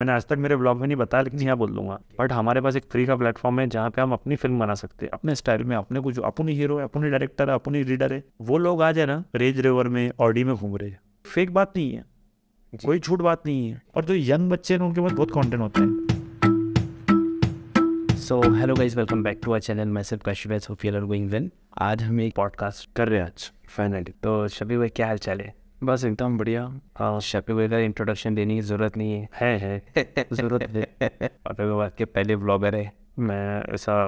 मैंने आज तक मेरे ब्लॉग में नहीं बताया लेकिन यहाँ बोल दूंगा बट हमारे पास एक फ्री का प्लेटफॉर्म है जहाँ पे हम अपनी फिल्म बना सकते हैं अपने स्टाइल में अपने कुछ अपनी हीरो है अपनी डायरेक्टर है अपनी रीडर है वो लोग आ जाए ना रेज रेवर में ऑडी में घूम रहे फेक बात नहीं है कोई झूठ बात नहीं है और जो यंग बच्चे हैं उनके पास बहुत कॉन्टेंट होते हैं so hello guys welcome back to our channel मैं सिर्फ कशिश सोफियल गोइंग वेल आज हम एक पॉडकास्ट कर रहे हैं आज फाइनली तो शबी भाई क्या हाल चाल है बस एकदम बढ़िया शैपी शेपी वे इंट्रोडक्शन देने की ज़रूरत नहीं है है है ज़रूरत है और बात के पहले ब्लॉगर है मैं ऐसा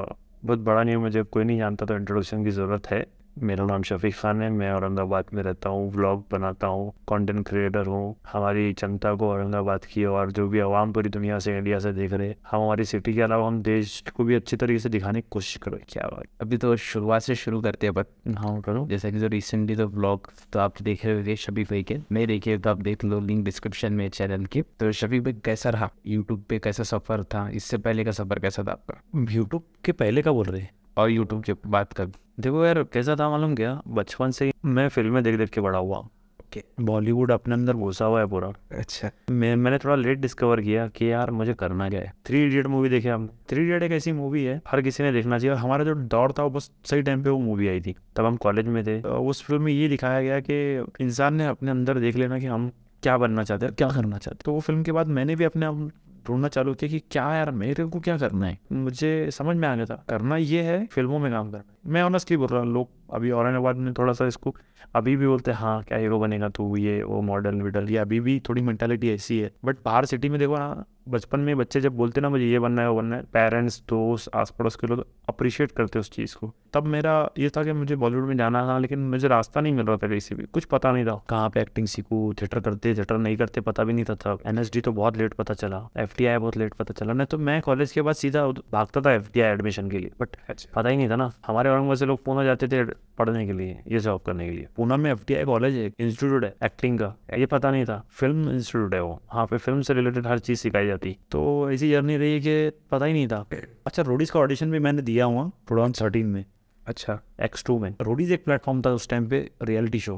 बहुत बड़ा नहीं हूँ मुझे कोई नहीं जानता तो इंट्रोडक्शन की ज़रूरत है मेरा नाम शफीक खान है मैं औरंगाबाद में रहता हूँ ब्लॉग बनाता हूँ कंटेंट क्रिएटर हूँ हमारी जनता को औरंगाबाद की और जो भी आवाम पूरी दुनिया से इंडिया से देख रहे हम हमारी सिटी के अलावा हम देश को भी अच्छी तरीके से दिखाने की कोशिश करो क्या बात अभी तो शुरुआत से शुरू करते हैं बट हाँ करो जैसे कि जो रिसेंटली तो ब्लॉग तो आप देख रहे होंगे शफीक भाई के मैं देखिए तो आप देख लो लिंक डिस्क्रिप्शन में चैनल के तो शफीक भाई कैसा रहा यूट्यूब पे कैसा सफ़र था इससे पहले का सफ़र कैसा था आपका यूट्यूब के पहले का बोल रहे हैं और यूट्यूब की बात कर देखो यार कैसा था मालूम क्या बचपन से मैं फिल्में देख देख के बड़ा हुआ okay. बॉलीवुड अपने अंदर घुसा हुआ है पूरा अच्छा मैं मैंने थोड़ा लेट डिस्कवर किया कि यार मुझे करना क्या है थ्री इडियट मूवी देखे हम थ्री इडियट एक ऐसी मूवी है हर किसी ने देखना चाहिए हमारा जो दौर था वो बस सही टाइम पे वो मूवी आई थी तब हम कॉलेज में थे उस फिल्म में ये दिखाया गया कि इंसान ने अपने अंदर देख लेना कि हम क्या बनना चाहते हैं क्या करना चाहते तो वो फिल्म के बाद मैंने भी अपने आप ढूंढना चालू किया कि क्या यार मेरे को क्या करना है मुझे समझ में आ गया था करना ये है फिल्मों में काम करना मैं ऑनेस्टली बोल रहा हूँ लोग अभी औरंगाबाद में थोड़ा सा इसको अभी भी बोलते हैं हाँ क्या हीरो बनेगा तू ये वो मॉडल विडल ये अभी भी थोड़ी मैंटेलिटी ऐसी है बट बाहर सिटी में देखो ना बचपन में बच्चे जब बोलते ना मुझे ये बनना है वो बनना है पेरेंट्स दोस्त आस पड़ोस के लोग अप्रिशिएट करते उस चीज़ को तब मेरा ये था कि मुझे बॉलीवुड में जाना था लेकिन मुझे रास्ता नहीं मिल रहा पहले किसी भी कुछ पता नहीं था कहाँ पे एक्टिंग सीखूँ थिएटर करते थिएटर नहीं करते पता भी नहीं था तब एन तो बहुत लेट पता चला एफ बहुत लेट पता चला नहीं तो मैं कॉलेज के बाद सीधा भागता था एफ एडमिशन के लिए बट अच्छा। पता ही नहीं था ना हमारे औरंगाबाद से लोग पूना जाते थे पढ़ने के लिए ये जॉब करने के लिए पूना में एफ कॉलेज है इंस्टीट्यूट है एक्टिंग का ये पता नहीं था फिल्म इंस्टीट्यूट है वो वहाँ पे फिल्म से रिलेटेड हर चीज़ सिखाई जाती तो ऐसी जर्नी रही कि पता ही नहीं था अच्छा रोडीज़ का ऑडिशन भी मैंने दिया हुआ टू थाउजेंड में अच्छा एक्स टू में रोडीज़ एक प्लेटफॉर्म था उस टाइम पे रियलिटी शो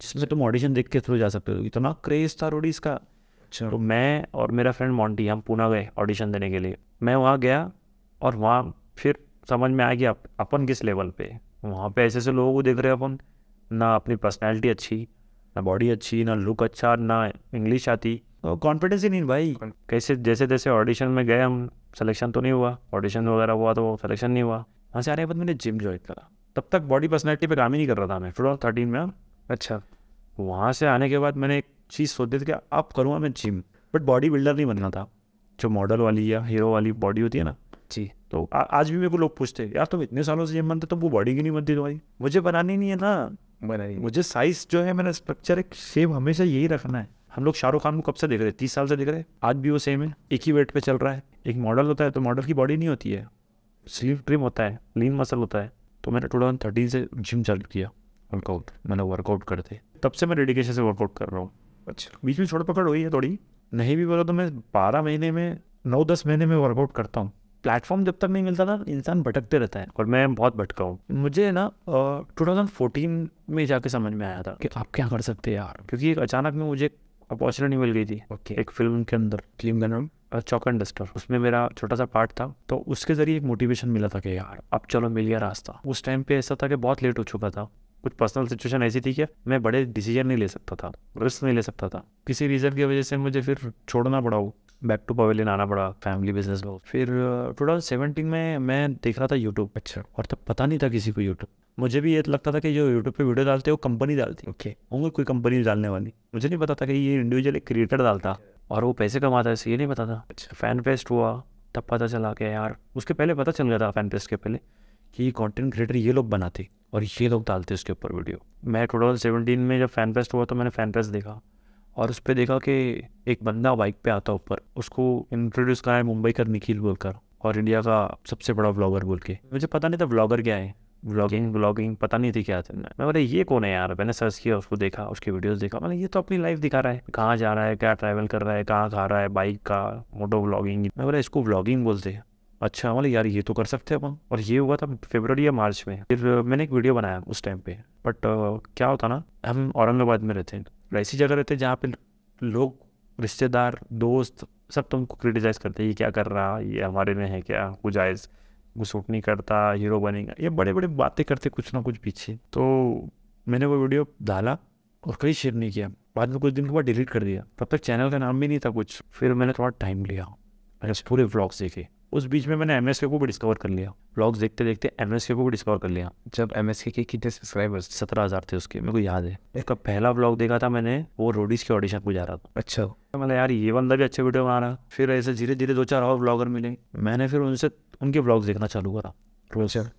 जिसमें तुम ऑडिशन देख के थ्रू जा सकते हो इतना क्रेज़ था रोडीज़ का अच्छा तो मैं और मेरा फ्रेंड मॉन्टी हम पूना गए ऑडिशन देने के लिए मैं वहाँ गया और वहाँ फिर समझ में आया कि अपन किस लेवल पे वहाँ पे ऐसे ऐसे लोगों को देख रहे हैं अपन ना अपनी पर्सनैलिटी अच्छी ना बॉडी अच्छी ना लुक अच्छा ना इंग्लिश आती कॉन्फिडेंस तो ही नहीं भाई कैसे जैसे जैसे ऑडिशन में गए हम सिलेक्शन तो नहीं हुआ ऑडिशन वगैरह हुआ तो सिलेक्शन नहीं हुआ वहाँ से आ रहे बाद मैंने जिम ज्वाइन करा तब तक बॉडी पर्सनैलिटी पर काम ही नहीं कर रहा था मैं फिलहाल थर्टीन में अच्छा वहाँ से आने के बाद मैंने एक चीज़ दी थी कि अब करूँगा मैं जिम बट बॉडी बिल्डर नहीं बनना था जो मॉडल वाली या हीरो वाली बॉडी होती है ना अच्छी तो आ, आज भी मेरे को लोग पूछते हैं यार तुम तो इतने सालों से ये बनते तुमको बॉडी की नहीं बनती तुम्हारी मुझे बनानी नहीं है ना बनानी मुझे साइज जो है मेरा स्ट्रक्चर एक सेम हमेशा यही रखना है हम लोग शाहरुख खान को कब से देख रहे हैं तीस साल से देख रहे हैं आज भी वो सेम है एक ही वेट पे चल रहा है एक मॉडल होता है तो मॉडल की बॉडी नहीं होती है स्लीव ट्रिम होता है लीन मसल होता है तो मैंने टू थाउजेंड थर्टीन से जिम चालू किया वर्कआउट मैंने वर्कआउट करते तब से मैं डेडिकेशन से वर्कआउट कर रहा हूँ अच्छा बीच में छोड़ पकड़ हुई है थोड़ी नहीं भी बोला तो मैं बारह महीने में नौ दस महीने में वर्कआउट करता हूँ प्लेटफॉर्म जब तक नहीं मिलता ना इंसान भटकते रहता है और मैं बहुत भटका हूँ मुझे ना टू थाउजेंड फोर्टीन में जाके समझ में आया था कि आप क्या कर सकते हैं यार क्योंकि एक अचानक में मुझे अपॉर्चुनिटी मिल गई थी ओके एक फिल्म के अंदर फिल्म का नाम चौक एंड डस्टर उसमें मेरा छोटा सा पार्ट था तो उसके जरिए एक मोटिवेशन मिला था कि यार अब चलो मिल गया रास्ता उस टाइम पे ऐसा था कि बहुत लेट हो चुका था कुछ पर्सनल सिचुएशन ऐसी थी कि मैं बड़े डिसीजन नहीं ले सकता था रिस्क नहीं ले सकता था किसी रीज़न की वजह से मुझे फिर छोड़ना पड़ा वो बैक टू पवेलियन आना पड़ा फैमिली बिजनेस में फिर टू uh, थाउजेंड में मैं देख रहा था यूट्यूब अच्छा और तब पता नहीं था किसी को यूट्यूब मुझे भी ये लगता था कि जो यूट्यूब पे वीडियो डालते हैं वो कंपनी डालती ओके okay. होंगे कोई कंपनी डालने वाली मुझे नहीं पता था कि ये इंडिविजुअल एक क्रिएटर डालता और वो पैसे कमाता है ये नहीं पता था अच्छा फैन फेस्ट हुआ तब पता चला कि यार उसके पहले पता चल गया था फैन फेस्ट के पहले कि कॉन्टेंट क्रिएटर ये लोग बनाते और ये लोग डालते उसके ऊपर वीडियो मैं टू थाउजेंड सेवेंटीन में जब फैन फेस्ट हुआ तो मैंने फैन फेस्ट देखा और उस पर देखा कि एक बंदा बाइक पे आता ऊपर उसको इंट्रोड्यूस करा है मुंबई का निखिल बोलकर और इंडिया का सबसे बड़ा व्लॉगर बोल के मुझे पता नहीं था ब्लॉगर क्या है ब्लॉगिंग व्लॉगिंग पता नहीं थी क्या था मैं बोला ये कौन है यार मैंने सर्च किया उसको देखा उसके वीडियोस देखा मैंने ये तो अपनी लाइफ दिखा रहा है कहाँ जा रहा है क्या ट्रैवल कर रहा है कहाँ खा रहा है बाइक का मोटो ब्लॉगिंग मैं बोला इसको ब्लॉगिंग बोलते हैं अच्छा मतलब यार ये तो कर सकते अपन और ये हुआ था फेबर या मार्च में फिर मैंने एक वीडियो बनाया उस टाइम पे बट क्या होता ना हम औरंगाबाद में रहते हैं मतलब ऐसी जगह रहते जहाँ पे लोग रिश्तेदार दोस्त सब तुमको क्रिटिसाइज करते हैं ये क्या कर रहा ये हमारे में है क्या गुजाइज सूट नहीं करता हीरो बनेगा ये बड़े बड़े बातें करते कुछ ना कुछ पीछे तो मैंने वो वीडियो डाला और कहीं शेयर नहीं किया बाद में कुछ दिन के बाद डिलीट कर दिया तब तक चैनल का नाम भी नहीं था कुछ फिर मैंने थोड़ा टाइम लिया मैंने पूरे ब्लॉग्स देखे उस बीच में मैंने एम एस के को भी डिस्कवर कर लिया ब्लॉग्स देखते देखते एम को भी डिस्कवर कर लिया जब एम एस के कितने सब्सक्राइबर्स सत्रह हज़ार थे उसके मेरे को याद है उसका पहला ब्लॉग देखा था मैंने वो रोडीज के ऑडिशन को जा रहा था अच्छा तो मतलब यार ये बंदा भी अच्छे वीडियो बना रहा फिर ऐसे धीरे धीरे दो चार और ब्लॉगर मिले मैंने फिर उनसे उनके ब्लॉग्स देखना चालू करा सर अच्छा।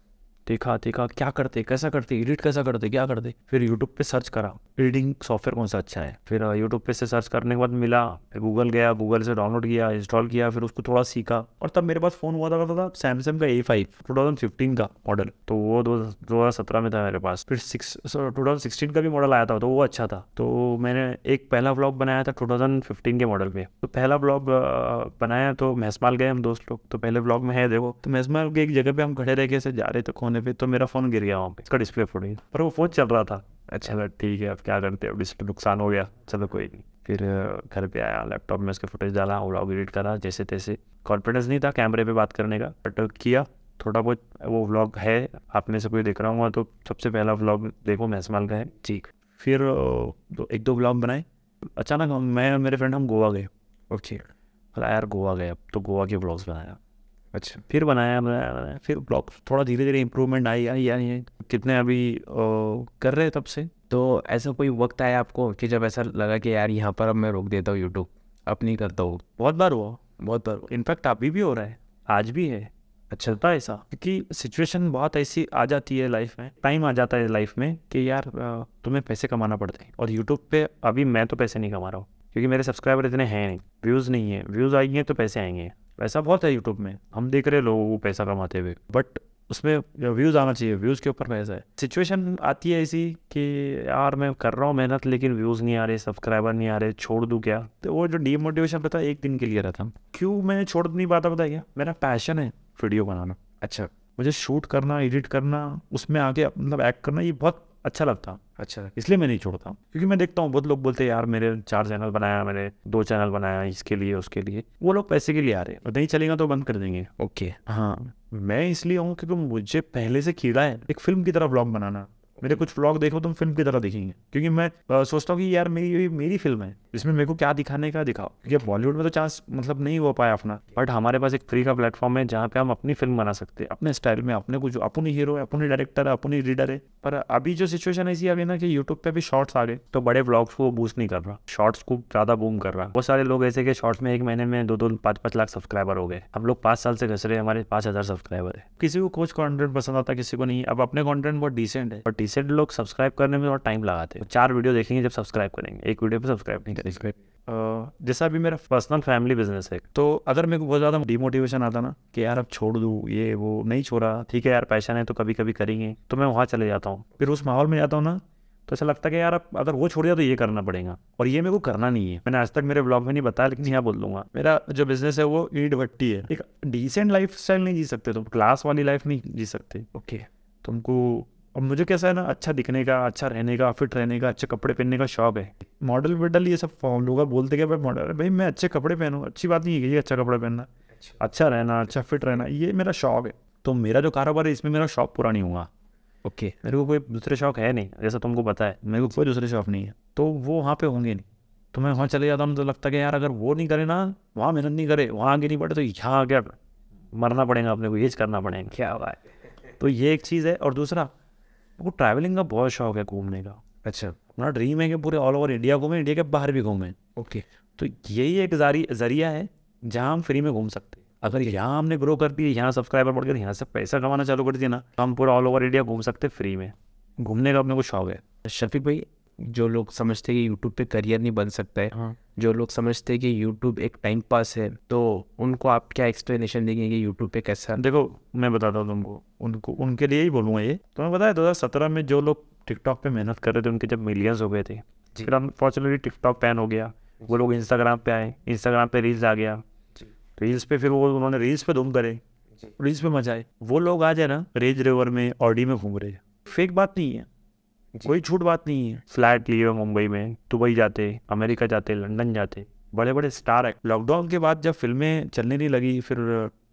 देखा देखा क्या करते कैसा करते एडिट कैसा करते क्या करते फिर यूट्यूब पे सर्च करा एडिटिंग सॉफ्टवेयर कौन सा अच्छा है फिर यूट्यूब पे से सर्च करने के बाद मिला फिर गूगल गया गूगल से डाउनलोड किया इंस्टॉल किया फिर उसको थोड़ा सीखा और तब मेरे पास फ़ोन हुआ था करता था सैमसंग का ए फाइव टू थाउजेंड का मॉडल तो वो दो हज़ार सत्रह में था मेरे पास फिर सिक्स टू थाउजेंड सिक्सटीन का भी मॉडल आया था तो वो अच्छा था तो मैंने एक पहला ब्लॉग बनाया था टू थाउजेंड फिफ्टीन के मॉडल पे तो पहला ब्लॉग बनाया तो महसमाल गए हम दोस्त लोग तो पहले ब्लॉग में है देखो तो महसमाल के एक जगह पे हम खड़े रह गए जा रहे थे कौन होने पे तो मेरा फ़ोन गिर गया वहाँ पे इसका डिस्प्ले फूट गया पर वो फ़ोन चल रहा था अच्छा हाँ। ठीक है अब क्या करते हैं डिस्प्ले नुकसान हो गया चलो कोई नहीं फिर घर पे आया लैपटॉप में उसके फुटेज डाला और एडिट करा जैसे तैसे कॉन्फिडेंस नहीं था कैमरे पे बात करने का बट किया थोड़ा बहुत वो व्लॉग है आप में से कोई देख रहा हूँ तो सबसे पहला व्लॉग देखो महसमाल का है ठीक फिर दो एक दो व्लॉग बनाए अचानक मैं और मेरे फ्रेंड हम गोवा गए ओके यार गोवा गए अब तो गोवा के ब्लॉग्स बनाया अच्छा फिर बनाया बनाया बनाया फिर ब्लॉग थोड़ा धीरे धीरे इम्प्रूवमेंट आई आई आई कितने अभी ओ, कर रहे हैं तब से तो ऐसा कोई वक्त आया आपको कि जब ऐसा लगा कि यार यहाँ पर अब मैं रोक देता हूँ यूट्यूब अब नहीं करता हूँ बहुत बार हुआ बहुत बार इनफैक्ट अभी भी हो रहा है आज भी है अच्छा था ऐसा क्योंकि सिचुएशन बहुत ऐसी आ जाती है लाइफ में टाइम आ जाता है लाइफ में कि यार तुम्हें पैसे कमाना पड़ते हैं और यूट्यूब पे अभी मैं तो पैसे नहीं कमा रहा हूँ क्योंकि मेरे सब्सक्राइबर इतने हैं नहीं व्यूज़ नहीं है व्यूज़ आएंगे तो पैसे आएंगे पैसा बहुत है यूट्यूब में हम देख रहे लोगों को पैसा कमाते हुए बट उसमें व्यूज़ आना चाहिए व्यूज़ के ऊपर पैसा है सिचुएशन आती है ऐसी कि यार मैं कर रहा हूँ मेहनत लेकिन व्यूज़ नहीं आ रहे सब्सक्राइबर नहीं आ रहे छोड़ दूँ क्या तो वो जो डीमोटिवेशन रहता है एक दिन के लिए रहता क्यों मैं छोड़ नहीं पाता बताइए मेरा पैशन है वीडियो बनाना अच्छा मुझे शूट करना एडिट करना उसमें आगे मतलब एक्ट करना ये बहुत अच्छा लगता अच्छा इसलिए मैं नहीं छोड़ता क्योंकि मैं देखता हूँ बहुत लोग बोलते हैं यार मेरे चार चैनल बनाया मैंने दो चैनल बनाया इसके लिए उसके लिए वो लोग पैसे के लिए आ रहे हैं नहीं चलेगा तो बंद कर देंगे ओके हाँ मैं इसलिए हूँ क्योंकि मुझे पहले से कीड़ा है एक फिल्म की तरह ब्लॉग बनाना मेरे कुछ व्लॉग देखो तुम फिल्म की तरह देखेंगे क्योंकि मैं सोचता हूँ कि यार मेरी मेरी फिल्म है इसमें मेरे को क्या दिखाने का दिखाओ क्योंकि बॉलीवुड में तो चांस मतलब नहीं हो पाया अपना बट हमारे पास एक फ्री का प्लेटफॉर्म है जहाँ पे हम अपनी फिल्म बना सकते हैं अपने स्टाइल में अपने कुछ अपनी हीरो है अपने डायरेक्टर है अपनी रीडर है पर अभी जो सिचुएशन ऐसी आ गई ना कि यूट्यूब पे भी शॉर्ट्स आ गए तो बड़े ब्लॉग्स को बूस्ट नहीं कर रहा शॉर्ट्स को ज़्यादा बूम कर रहा बहुत सारे लोग ऐसे के शॉर्ट्स में एक महीने में दो दो पाँच पाँच लाख सब्सक्राइबर हो गए हम लोग पाँच साल से घस रहे हमारे पाँच हज़ार सब्सक्राइबर है किसी को कुछ कॉन्टेंट पसंद आता किसी को नहीं अब अपने कॉन्टेंट बहुत डिसेंट है इसे लोग सब्सक्राइब करने में थोड़ा टाइम लगाते हैं चार वीडियो देखेंगे जब सब्सक्राइब करेंगे एक वीडियो पर सब्सक्राइब नहीं करेंगे जैसा भी मेरा पर्सनल फैमिली बिजनेस है तो अगर मेरे को बहुत ज़्यादा डिमोटिवेशन आता ना कि यार अब छोड़ दूँ ये वो नहीं छोड़ा ठीक है यार पैशन है तो कभी कभी करेंगे तो मैं वहाँ चले जाता हूँ फिर उस माहौल में जाता हूँ ना तो ऐसा लगता है कि यार अब अगर वो छोड़ दिया तो ये करना पड़ेगा और ये मेरे को करना नहीं है मैंने आज तक मेरे ब्लॉग में नहीं बताया लेकिन यहाँ बोल दूंगा मेरा जो बिजनेस है वो ईट भट्टी है एक डिसेंट लाइफ स्टाइल नहीं जी सकते तुम तो, क्लास वाली लाइफ नहीं जी सकते ओके तुमको और मुझे कैसा है ना अच्छा दिखने का अच्छा रहने का फिट रहने का अच्छे कपड़े पहनने का शौक है मॉडल वेडल ये सब फॉर्म लोग बोलते क्या भाई मॉडल भाई मैं अच्छे कपड़े पहनूँ अच्छी बात नहीं है कि अच्छा कपड़े पहनना अच्छा।, अच्छा रहना अच्छा फिट रहना ये मेरा शौक है तो मेरा जो कारोबार है इसमें मेरा शौक पूरा नहीं हुआ ओके okay. मेरे को कोई दूसरे शौक है नहीं जैसा तुमको पता है मेरे को कोई दूसरे शौक नहीं है तो वो वहाँ पे होंगे नहीं तो मैं वहाँ चले जाता हूँ तो लगता है यार अगर वो नहीं करे ना वहाँ मेहनत नहीं करे वहाँ आगे नहीं बढ़े तो यहाँ क्या मरना पड़ेगा अपने को ये करना पड़ेगा क्या बात तो ये एक चीज़ है और दूसरा आपको ट्रैवलिंग का बहुत शौक है घूमने का अच्छा अपना ड्रीम है कि पूरे ऑल ओवर इंडिया घूमें इंडिया के बाहर भी घूमें ओके तो यही एक जरिया है जहाँ हम फ्री में घूम सकते हैं अगर यहाँ हमने ग्रो कर दिया यहाँ सब्सक्राइबर गया तो यहाँ से पैसा कमाना चालू कर दिया ना तो हम पूरा ऑल ओवर इंडिया घूम सकते फ्री में घूमने का अपने को शौक है शफीक भाई जो लोग समझते हैं कि यूट्यूब पे करियर नहीं बन सकता है हाँ। जो लोग समझते हैं कि यूट्यूब एक टाइम पास है तो उनको आप क्या एक्सप्लेनेशन देंगे कि यूट्यूब पे कैसा देखो मैं बताता हूँ तुमको उनको उनके लिए ही बोलूँगा ये तुम्हें तो बताया दो हज़ार सत्रह में जो लोग टिकटॉक पे मेहनत कर रहे थे उनके जब मिलियंस हो गए थे फिर अनफॉर्चुनेटली टिकटॉक पैन हो गया वो लोग इंस्टाग्राम पे आए इंस्टाग्राम पे रील्स आ गया रील्स पे फिर वो उन्होंने रील्स पे धूम करे रील्स पे मजा आए वो लोग आ जाए ना रेज रेवर में ऑडी में घूम रहे फेक बात नहीं है कोई छूट बात नहीं है फ्लैट लिए मुंबई में दुबई जाते अमेरिका जाते लंदन जाते बड़े बड़े स्टार है लॉकडाउन के बाद जब फिल्में चलने नहीं लगी फिर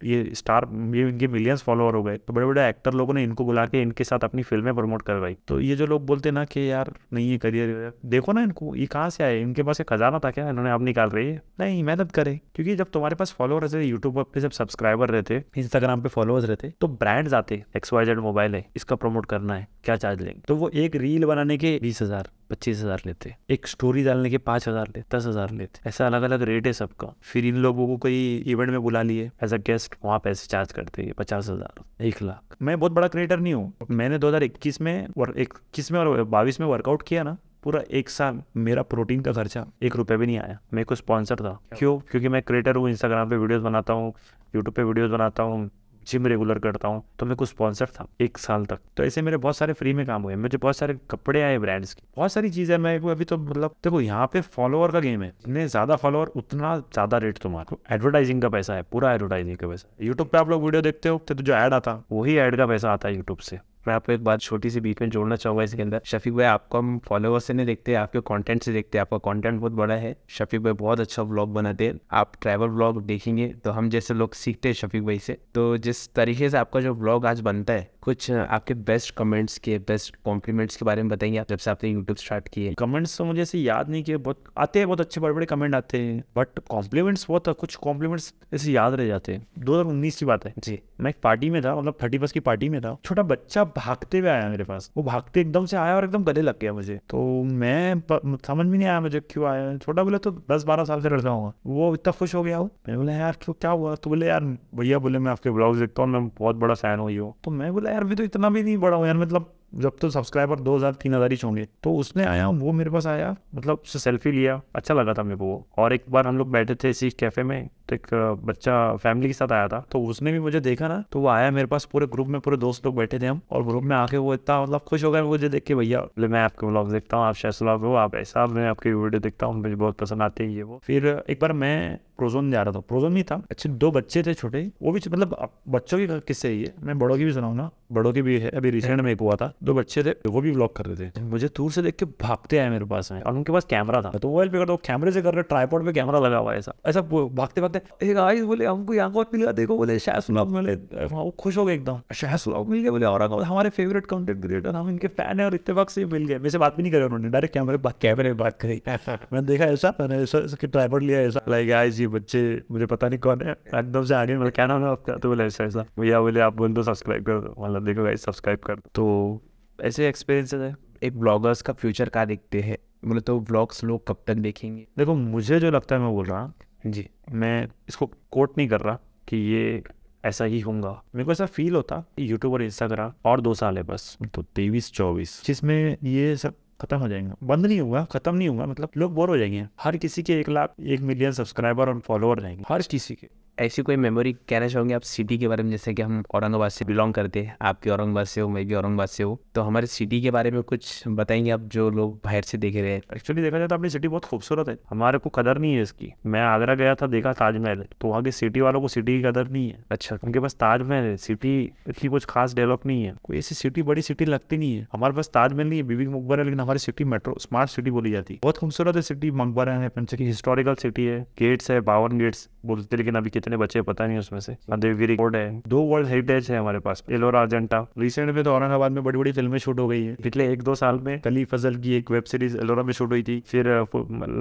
ये स्टार ये इनके मिलियंस फॉलोअर हो गए तो बड़े बड़े एक्टर लोगों ने इनको बुला के इनके साथ अपनी फिल्में प्रमोट करवाई तो ये जो लोग बोलते ना कि यार नहीं ये करियर देखो ना इनको ये कहाँ से आए इनके पास एक खजाना था क्या इन्होंने आप निकाल रही है नहीं मेहनत करे क्योंकि जब तुम्हारे पास फॉलोअर्स रहते यूट्यूब पे जब सब्सक्राइबर रहते इंस्टाग्राम पे फॉलोअर्स रहते तो ब्रांड्स आते एक्स वाई जेड मोबाइल है इसका प्रमोट करना है क्या चार्ज लेंगे तो वो एक रील बनाने के बीस हजार पच्चीस हजार लेते एक स्टोरी डालने के पाँच हजार लेते दस हजार लेते ऐसा अलग अलग रेट है सबका फिर इन लोगों को कोई इवेंट में बुला लिए एज अ गेस्ट वहाँ पैसे चार्ज करते हैं पचास हजार एक लाख मैं बहुत बड़ा क्रिएटर नहीं हूँ मैंने दो हजार इक्कीस में इक्कीस में और बाईस में वर्कआउट किया ना पूरा एक साल मेरा प्रोटीन का खर्चा एक रुपये भी नहीं आया मेरे को स्पॉन्सर था क्यों क्योंकि मैं क्रिएटर हूँ इंस्टाग्राम पे वीडियोस बनाता हूँ यूट्यूब पे वीडियोस बनाता हूँ जिम रेगुलर करता हूँ तो मेरे को स्पॉन्सर था एक साल तक तो ऐसे मेरे बहुत सारे फ्री में काम हुए मुझे बहुत सारे कपड़े आए ब्रांड्स के बहुत सारी चीज़ें मैं अभी तो मतलब देखो यहाँ पे फॉलोअर का गेम है जितने ज़्यादा फॉलोअर उतना ज़्यादा रेट तुम्हारा एडवर्टाइजिंग का पैसा है पूरा एडवर्टाइजिंग का पैसा यूट्यूब पे आप लोग वीडियो देखते हो तो जो एड आता वही एड का पैसा आता है यूट्यूब से मैं आपको एक बात छोटी सी बीच में जोड़ना चाहूँगा इसके अंदर शफीक भाई आपको हम फॉलोअर्स से नहीं देखते आपके कंटेंट से देखते हैं आपका कंटेंट बहुत बड़ा है शफीक भाई बहुत अच्छा व्लॉग बनाते हैं आप ट्रैवल व्लॉग देखेंगे तो हम जैसे लोग सीखते हैं शफीक भाई से तो जिस तरीके से आपका जो व्लॉग आज बनता है कुछ आपके बेस्ट कमेंट्स के बेस्ट कॉम्प्लीमेंट्स के बारे में बताएंगे आप जब से आपने यूट्यूब स्टार्ट किए कमेंट्स तो मुझे ऐसे याद नहीं किए बहुत आते हैं बहुत अच्छे बड़े बड़े कमेंट आते हैं बट कॉम्प्लीमेंट्स बहुत कुछ कॉम्प्लीमेंट्स ऐसे याद रह जाते हैं दो हज़ार उन्नीस की बात है जी मैं एक पार्टी में था मतलब थर्टी फर्स्ट की पार्टी में था छोटा बच्चा भागते हुए आया मेरे पास वो भागते एकदम से आया और एकदम गले लग गया मुझे तो मैं समझ में नहीं आया मुझे क्यों आया छोटा बोले तो दस बारह साल से लड़का हूँ वो इतना खुश हो गया मैंने बोला यार क्यों क्या हुआ तो बोले यार भैया बोले मैं आपके ब्लॉग देखता हूँ मैं बहुत बड़ा फैन हुई हूँ तो मैं बोला यार मैं तो इतना भी नहीं बड़ा हूँ यार मतलब जब तो सब्सक्राइबर दो हज़ार तीन हज़ार ही होंगे तो उसने आया वो मेरे पास आया मतलब उससे सेल्फी लिया अच्छा लगा था मेरे को वो और एक बार हम लोग बैठे थे इसी कैफ़े में एक बच्चा फैमिली के साथ आया था तो उसने भी मुझे देखा ना तो वो आया मेरे पास पूरे ग्रुप में पूरे दोस्त लोग बैठे थे हम और ग्रुप में आके वो इतना मतलब खुश हो गया मुझे देख के भैया बोले मैं आपके ब्लॉग मतलब देखता हूँ आप शैसलाब हो आप ऐसा मैं आपकी वीडियो देखता हूँ मुझे बहुत पसंद आती है ये वो फिर एक बार मैं प्रोजोन जा रहा था प्रोजोन ही था अच्छे दो बच्चे थे छोटे वो भी मतलब बच्चों की किस्से ही है मैं बड़ों की भी सुनाऊंगा बड़ों की भी है अभी रिसेंट में एक हुआ था दो बच्चे थे वो भी ब्लॉग कर रहे थे मुझे दूर से देख के भागते आए मेरे पास में और उनके पास कैमरा था तो मोबाइल पे कैमरे से कर रहे ट्राईपोर्ट पे कैमरा लगा हुआ ऐसा ऐसा भागते भागते बोले हमको यहाँ देखो बोले शाह मिले वो खुश हो गए एकदम शाह मिल बोले हमारे फेवरेट कंटेंट क्रिएटर हम इनके फैन है और इतने वक्त से मिल गए मेरे से बात भी नहीं उन्होंने डायरेक्ट कैमरे कैमरे में बात करी मैंने देखा ऐसा मैंने लिया ऐसा लाइक बच्चे मुझे पता नहीं कौन है एकदम से आगे क्या नाम है आपका तो बोले ऐसा ऐसा भैया बोले आप बोल दो सब्सक्राइब कर दो मतलब देखो सब्सक्राइब कर दो तो ऐसे एक्सपीरियंस है एक ब्लॉगर्स का फ्यूचर क्या देखते हैं बोले तो ब्लॉग्स लोग कब तक देखेंगे देखो मुझे जो लगता है मैं बोल रहा हूँ जी मैं इसको कोट नहीं कर रहा कि ये ऐसा ही होगा मेरे को ऐसा फील होता यूट्यूब और इंस्टाग्राम और दो साल है बस तो तेईस चौबीस जिसमें ये सब खत्म हो जाएंगे बंद नहीं होगा खत्म नहीं होगा मतलब लोग बोर हो जाएंगे हर किसी के एक लाख एक मिलियन सब्सक्राइबर और फॉलोअर रहेंगे हर किसी के ऐसी कोई मेमोरी कहना चाहोगे आप सिटी के बारे में जैसे कि हम औरंगाबाद से बिलोंग करते हैं आप भी औरंगाबाद से हो मैं भी औरंगाबाद से हो तो हमारे सिटी के बारे में कुछ बताएंगे आप जो लोग बाहर से देख रहे हैं एक्चुअली देखा जाए तो अपनी सिटी बहुत खूबसूरत है हमारे को कदर नहीं है इसकी मैं आगरा गया था देखा ताजमहल तो वहाँ की सिटी वालों को सिटी की कदर नहीं है अच्छा उनके पास ताजमहल है सिटी इतनी कुछ खास डेवलप नहीं है कोई ऐसी सिटी बड़ी सिटी लगती नहीं है हमारे पास ताजमहल नहीं है बीबी मकबर है लेकिन हमारी सिटी मेट्रो स्मार्ट सिटी बोली जाती है बहुत खूबसूरत है सिटी मकबरा है हिस्टोरिकल सिटी है गेट्स है बावन गेट्स बोलते लेकिन अभी कितने बच्चे पता नहीं उसमें से हाँ, देवगिरी फोर्ट है दो वर्ल्ड हेरिटेज है हमारे पास एलोरा अर्जेंटा रिसेंट में तो औरंगाबाद में बड़ी बड़ी फिल्में शूट हो गई है पिछले एक दो साल में कली फजल की एक वेब सीरीज एलोरा में शूट हुई थी फिर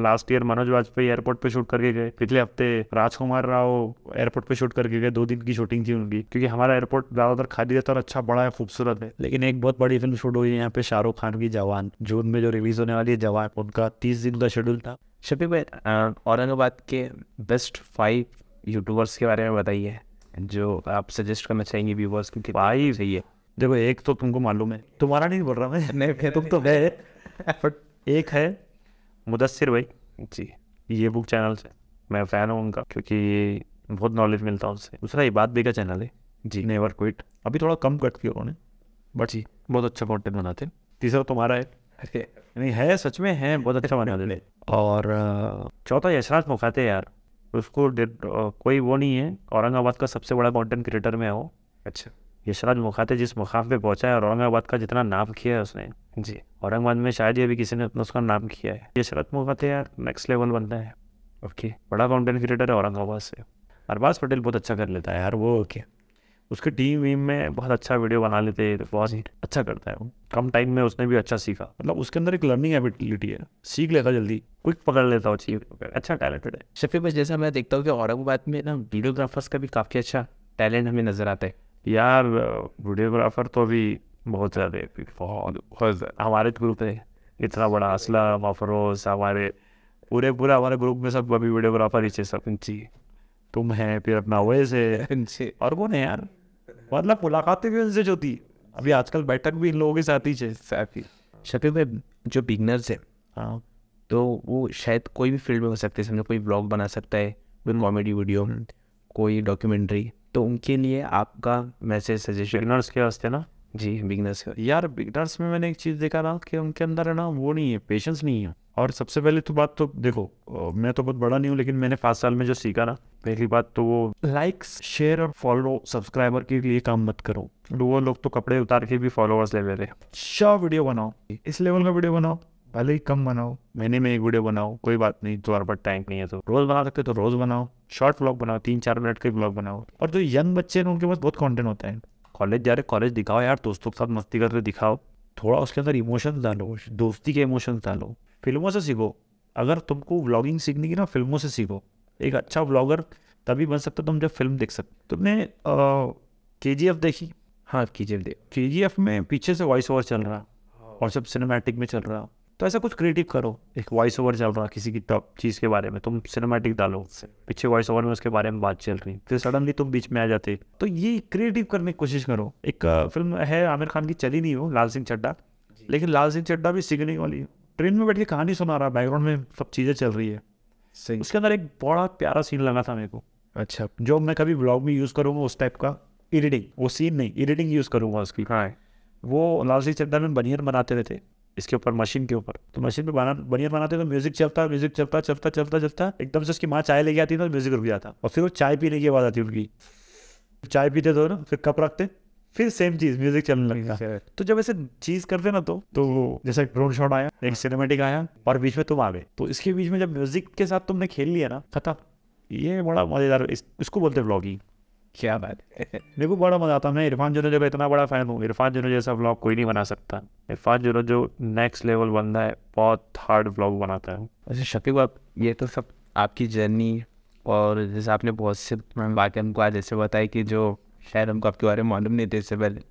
last year Manoj Vajpayee airport पे शूट करके गए पिछले हफ्ते राजकुमार राव एयरपोर्ट पे शूट करके गए दो दिन की शूटिंग थी उनकी क्योंकि हमारा एयरपोर्ट ज्यादातर खाली रहता और अच्छा बड़ा है खूबसूरत है लेकिन एक बहुत बड़ी फिल्म शूट हुई है यहाँ पे शाहरुख खान की जवान जून में जो रिलीज होने वाली है जवान उनका तीस दिन का शेड्यूल था शफी भाई औरंगाबाद के बेस्ट फाइव यूट्यूबर्स के बारे में बताइए जो आप सजेस्ट करना चाहेंगे व्यूवर्स क्योंकि फाइव है देखो एक तो तुमको मालूम है तुम्हारा नहीं बोल रहा मैं नहीं फिर तुम तो है बट एक है मुदस्सिर भाई जी ये बुक चैनल से मैं फ़ैन हूँ उनका क्योंकि बहुत नॉलेज मिलता है उनसे दूसरा ये बात भी का चैनल है जी नेवर क्विट अभी थोड़ा कम कट किया उन्होंने बट जी बहुत अच्छा कॉन्टेंट बनाते हैं तीसरा तुम्हारा है अरे नहीं है सच में है बहुत अच्छा बना देने और चौथा यशराज मुफाते यार उसको कोई वो नहीं है औरंगाबाद का सबसे बड़ा कॉन्टेंट क्रिएटर में हो अच्छा यशराज मुखाते जिस मुकाम पे पहुंचा है औरंगाबाद का जितना नाम किया है उसने जी औरंगाबाद में शायद ये अभी किसी ने अपना उसका नाम किया है यशराज मुखाते यार नेक्स्ट लेवल बनता है ओके बड़ा कॉन्टेंट क्रिएटर है औरंगाबाद से अरबाज पटेल बहुत अच्छा कर लेता है यार वो ओके उसके टीम वीम में बहुत अच्छा वीडियो बना लेते हैं तो बहुत अच्छा करता है वो कम टाइम में उसने भी अच्छा सीखा मतलब उसके अंदर एक लर्निंग एबिलिटी है सीख लेता जल्दी क्विक पकड़ लेता हूँ चीज अच्छा टैलेंटेड है शफी बस जैसा मैं देखता हूँ कि औरंगाबाद में ना वीडियोग्राफर्स का भी काफ़ी अच्छा टैलेंट हमें नज़र आता है यार वीडियोग्राफर तो भी बहुत ज़्यादा है बहुत हमारे ग्रुप है इतना बड़ा असला वफरोज हमारे पूरे पूरे हमारे ग्रुप में सब अभी वीडियोग्राफर ही सब तुम है फिर अपना वैसे और कौन है यार मतलब मुलाकातें भी उनसे जो थी अभी आजकल बैठक भी इन लोगों के साथ ही है शफी में जो बिगनर्स है हाँ तो वो शायद कोई भी फील्ड में हो सकते हैं समझो कोई ब्लॉग बना सकता है कोई कॉमेडी हम्म। वीडियो कोई डॉक्यूमेंट्री तो उनके लिए आपका मैसेज सजेशन बिगनर्स के वास्ते ना जी बिगनर्स यार बिगनर्स में मैंने एक चीज़ देखा ना कि उनके अंदर है ना वो नहीं है पेशेंस नहीं है और सबसे पहले तो बात तो देखो मैं तो बहुत बड़ा नहीं हूँ लेकिन मैंने पाँच साल में जो सीखा ना पहली बात तो वो लाइक्स शेयर और फॉलो सब्सक्राइबर के लिए काम मत करो वो लोग तो कपड़े उतार के भी फॉलोअर्स ले ले रहे अच्छा वीडियो बनाओ इस लेवल का वीडियो बनाओ भले ही कम बनाओ महीने में एक वीडियो बनाओ कोई बात नहीं तुम्हारे पास टाइम नहीं है तो रोज बना सकते तो रोज बनाओ शॉर्ट ब्लॉग बनाओ तीन चार मिनट के ब्लॉग बनाओ और जो यंग बच्चे हैं उनके पास बहुत कॉन्टेंट होता है कॉलेज जा रहे कॉलेज दिखाओ यार दोस्तों के साथ मस्ती करते दिखाओ थोड़ा उसके अंदर इमोशन डालो दोस्ती के इमोशंस डालो फिल्मों से सीखो अगर तुमको व्लॉगिंग सीखनी की ना फिल्मों से सीखो एक अच्छा ब्लॉगर तभी बन सकता तुम जब फिल्म देख सकते तुमने के जी एफ देखी हाँ के जी एफ देख के जी एफ में पीछे से वॉइस ओवर चल रहा हाँ। और सब सिनेमैटिक में चल रहा तो ऐसा कुछ क्रिएटिव करो एक वॉइस ओवर चल रहा किसी की टॉप चीज़ के बारे में तुम सिनेमैटिक डालो पीछे वॉइस ओवर में उसके बारे में बात चल रही फिर सडनली तुम बीच में आ जाते तो ये क्रिएटिव करने की कोशिश करो एक फिल्म है आमिर खान की चली नहीं हो लाल सिंह चड्डा लेकिन लाल सिंह चड्डा भी सीखने वाली ट्रेन में बैठ के कहानी सुना रहा बैकग्राउंड में सब चीज़ें चल रही है सही उसके अंदर एक बड़ा प्यारा सीन लगा था मेरे को अच्छा जो मैं कभी ब्लॉग में यूज़ करूँगा उस टाइप का एडिटिंग वो सीन नहीं एडिटिंग यूज़ करूँगा उसकी हाँ वो लाल सिंह चड्डा में बनियर बनाते रहते इसके ऊपर मशीन के ऊपर तो मशीन पे बना बनियर बनाते तो म्यूजिक चलता म्यूजिक चलता चलता चलता चलता एकदम से उसकी माँ चाय लेके आती तो म्यूजिक रुक जाता और फिर वो चाय पीने की आवाज़ आती उनकी चाय पीते थे तो ना फिर कप रखते फिर सेम चीज म्यूजिक चलने लगा तो जब ऐसे चीज करते ना तो तो जैसे ड्रोन शॉट आया एक सिनेमेटिक हाँ। आया और बीच में तुम आ गए तो इसके बीच में जब म्यूजिक के साथ तुमने खेल लिया ना खत्म ये बड़ा मजेदार इस, इसको बोलते व्लॉगिंग क्या बात देखो बड़ा मजा आता मैं इरफान जुनो जब इतना बड़ा फैन हूँ इरफान जुनो जैसा व्लॉग कोई नहीं बना सकता इरफान जुनो जो नेक्स्ट लेवल बंदा है बहुत हार्ड व्लॉग बनाता है अच्छा शकीब बात ये तो सब आपकी जर्नी और जैसे आपने बहुत से बातें हमको आज ऐसे बताया कि जो शायद हमको आपके बारे में मालूम नहीं थे इससे पहले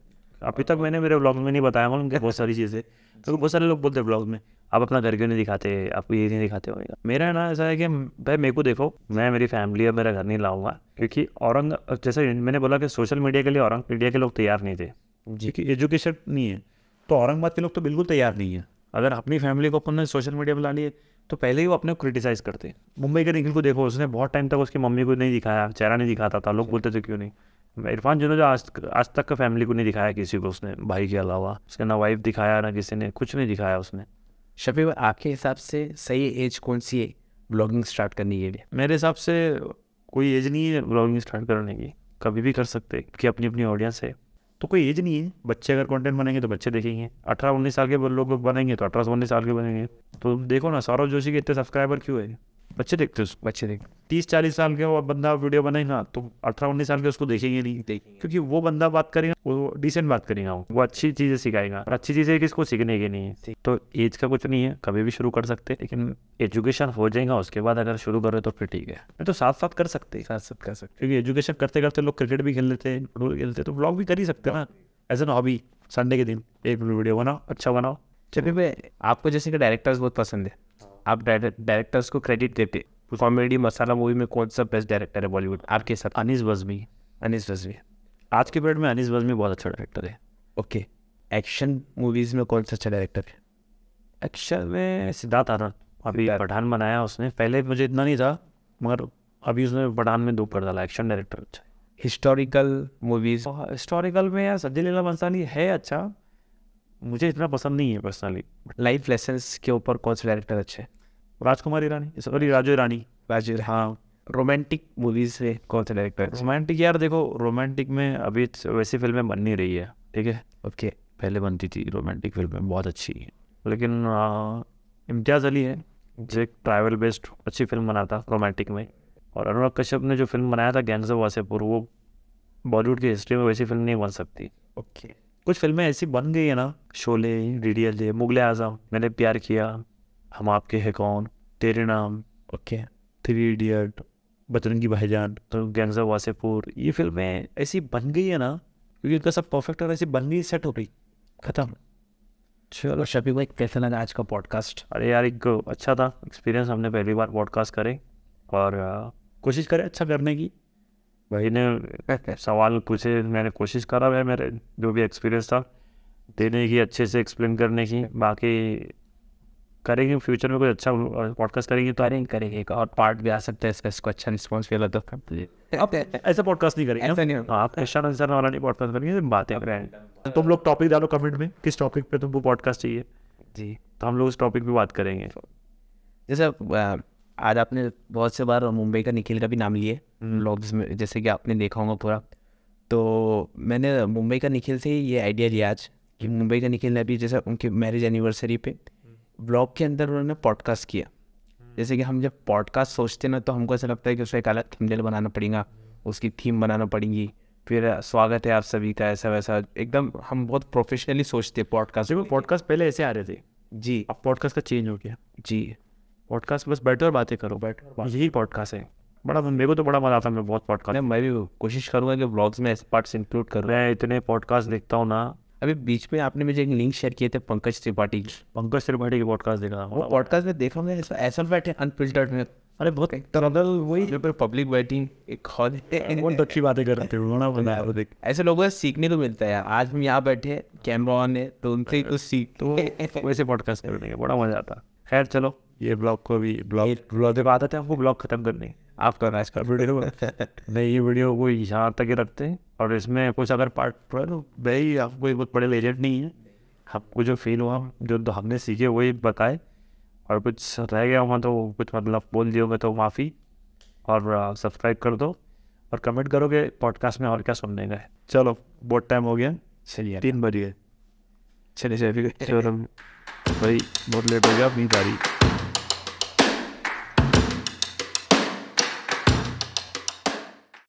अभी तक मैंने मेरे ब्लॉग में नहीं बताया मालूम बहुत सारी चीज़ें तो बहुत सारे लोग बोलते हैं ब्लॉग में आप अपना घर क्यों नहीं दिखाते आपको ये नहीं दिखाते होंगे मेरा ना ऐसा है कि भाई मेरे को देखो मैं मेरी फैमिली और मेरा घर नहीं लाऊंगा क्योंकि औरंग जैसे मैंने बोला कि सोशल मीडिया के लिए औरंग मीडिया के लोग तैयार नहीं थे जी क्योंकि एजुकेशन नहीं है तो औरंगाबाद के लोग तो बिल्कुल तैयार नहीं है अगर अपनी फैमिली को अपन ने सोशल मीडिया पर ला लिए तो पहले ही वो अपने क्रिटिसाइज़ करते मुंबई के निखिल को देखो उसने बहुत टाइम तक उसकी मम्मी को नहीं दिखाया चेहरा नहीं दिखाता था लोग बोलते थे क्यों नहीं इरफान जो आज आज तक का फैमिली को नहीं दिखाया किसी को उसने भाई के अलावा उसके ना वाइफ दिखाया ना किसी ने कुछ नहीं दिखाया उसने शफी आपके हिसाब से सही एज कौन सी है ब्लॉगिंग स्टार्ट करने के लिए मेरे हिसाब से कोई एज नहीं है ब्लॉगिंग स्टार्ट करने की कभी भी कर सकते कि अपनी अपनी ऑडियंस है तो कोई एज नहीं है बच्चे अगर कंटेंट बनाएंगे तो बच्चे देखेंगे अठारह उन्नीस साल के लोग बनेंगे तो अठारह सौ उन्नीस साल के बनेंगे तो देखो ना सौरभ जोशी के इतने सब्सक्राइबर क्यों है बच्चे देखते तो उस बच्चे देख तीस चालीस साल के वो बंदा वीडियो बनाएगा तो अठारह उन्नीस साल के उसको देखेंगे नहीं देखेंगे क्योंकि वो बंदा बात करेगा वो डिसेंट बात करेगा वो अच्छी चीज़ें सिखाएगा और अच्छी चीज़ें किसको सीखने के नहीं है तो एज का कुछ नहीं है कभी भी शुरू कर सकते लेकिन एजुकेशन हो जाएगा उसके बाद अगर शुरू कर रहे तो फिर ठीक है तो साथ साथ कर सकते साथ साथ कर सकते क्योंकि एजुकेशन करते करते लोग क्रिकेट भी खेल लेते हैं फुटबॉल खेलते तो ब्लॉग भी कर ही सकते हैं ना एज एन हॉबी संडे के दिन एक वीडियो बनाओ अच्छा बनाओ चलिए आपको जैसे कि डायरेक्टर्स बहुत पसंद है आप डायरेक्टर्स को क्रेडिट देते कॉमेडी मसाला मूवी में कौन सा बेस्ट डायरेक्टर है बॉलीवुड आपके साथ अनिस बजमी अनिस बजमी आज के पीरियड में अनिस बजमी बहुत अच्छा डायरेक्टर है ओके एक्शन मूवीज़ में कौन सा अच्छा डायरेक्टर है एक्शन में सिद्धार्थ आनंद अभी पठान बनाया उसने पहले मुझे इतना नहीं था मगर अभी उसने पठान में दो कर डाला एक्शन डायरेक्टर अच्छा हिस्टोरिकल मूवीज़ हिस्टोरिकल में यार सज्जय लीला बंसाली है अच्छा मुझे इतना पसंद नहीं है पर्सनली लाइफ लेसन के ऊपर कौन से डायरेक्टर अच्छे हैं राजकुमार ईरानी सॉरी राजू ईरानी राजू हाँ रोमांटिक मूवीज से कौन से डायरेक्टर रोमांटिक यार देखो रोमांटिक में अभी तो वैसी फिल्में बन नहीं रही है ठीक है ओके पहले बनती थी रोमांटिक फिल्में बहुत अच्छी लेकिन इम्तियाज़ अली है जो एक ट्रैवल बेस्ड अच्छी फिल्म बनाता रोमांटिक में और अनुराग कश्यप ने जो फिल्म बनाया था ऑफ वासेपुर वो बॉलीवुड की हिस्ट्री में वैसी फिल्म नहीं बन सकती ओके कुछ फिल्में ऐसी बन गई है ना Sholay D D L Mughal Azam Maine Pyar किया हम आपके हैं कौन तेरे नाम ओके थ्री इडियट बजरंगी भाईजान तो गैंगजा वासेपुर ये फिल्में ऐसी बन गई है ना क्योंकि इनका सब परफेक्ट और ऐसी बन गई सेट हो गई ख़त्म चलो शफी भाई कैसे लगा आज का पॉडकास्ट अरे यार एक अच्छा था एक्सपीरियंस हमने पहली बार पॉडकास्ट करे और कोशिश करें अच्छा करने की भाई ने सवाल पूछे मैंने कोशिश करा मैं मेरे जो भी एक्सपीरियंस था देने की अच्छे से एक्सप्लेन करने की बाकी करेंगे फ्यूचर में कुछ अच्छा पॉडकास्ट करेंगे तो अरेंज करेंगे और पार्ट भी आ सकता है इसका इसको अच्छा रिस्पॉन्स मिला तो, तो ऐसा पॉडकास्ट नहीं करेंगे हाँ, आप ऐसा आंसर वाला नहीं पॉडकास्ट करेंगे बातें आप रहे तुम लोग टॉपिक डालो कमेंट में किस टॉपिक पर तुमको पॉडकास्ट चाहिए जी तो हम लोग उस टॉपिक पर बात करेंगे जैसे आज आपने बहुत से बार मुंबई का निखिल का भी नाम लिए हम्म। लोग जैसे कि आपने देखा होगा पूरा तो मैंने मुंबई का निखिल से ही ये आइडिया लिया आज कि मुंबई का निखिल ने अभी जैसे उनकी मैरिज एनिवर्सरी पे ब्लॉग के अंदर उन्होंने पॉडकास्ट किया हम्म। जैसे कि हम जब पॉडकास्ट सोचते ना तो हमको ऐसा लगता है कि उसका एक अलग थंबनेल बनाना पड़ेगा उसकी थीम बनाना पड़ेगी फिर स्वागत है आप सभी का ऐसा वैसा एकदम हम बहुत प्रोफेशनली सोचते हैं पॉडकास्ट देखो पॉडकास्ट पहले ऐसे आ रहे थे जी अब पॉडकास्ट का चेंज हो गया जी पॉडकास्ट बस बैठो और बातें करो बैठो यही पॉडकास्ट है बड़ा तो मेरे को तो बड़ा मजा आता है मैं बहुत पॉडकास्ट मैं भी कोशिश करूँगा कि ब्लॉग्स में ऐसे पार्ट्स इंक्लूड कर मैं इतने पॉडकास्ट देखता हूँ ना अभी बीच में आपने मुझे एक लिंक शेयर किए थे पंकज त्रिपाठी पंकज त्रिपाठी के पॉडकास्ट देखा वो पॉडकास्ट में देख रहा हूँ ऐसा ऐसा बैठे अनफिल्टर्ड में अरे बहुत तरल वही जो पर पब्लिक बैटिंग एक हॉल बहुत अच्छी बातें करते हैं उन्होंने बनाया वो देख ऐसे लोगों से सीखने को मिलता है यार आज हम यहाँ बैठे कैमरा ऑन है तो उनसे तो सीख तो वैसे पॉडकास्ट करने का बड़ा मजा आता खैर चलो ये ब्लॉग को भी ब्लॉग ब्लॉग आता था हमको ब्लॉग खत्म करने आपका नाइस का वीडियो नहीं ये वीडियो को यहाँ तक ही रखते हैं और इसमें कुछ अगर पार्ट पड़े भाई आप कोई बहुत बड़े लेजेंड नहीं है आपको जो फील हुआ जो तो हमने सीखे वही बताए और कुछ रह गया हुआ तो कुछ मतलब बोल दिए तो माफ़ी और सब्सक्राइब कर दो और कमेंट करोगे पॉडकास्ट में और क्या सुनने का चलो बहुत टाइम हो गया चलिए तीन बजे चलिए चलिए भाई बहुत लेट हो गया अपनी गाड़ी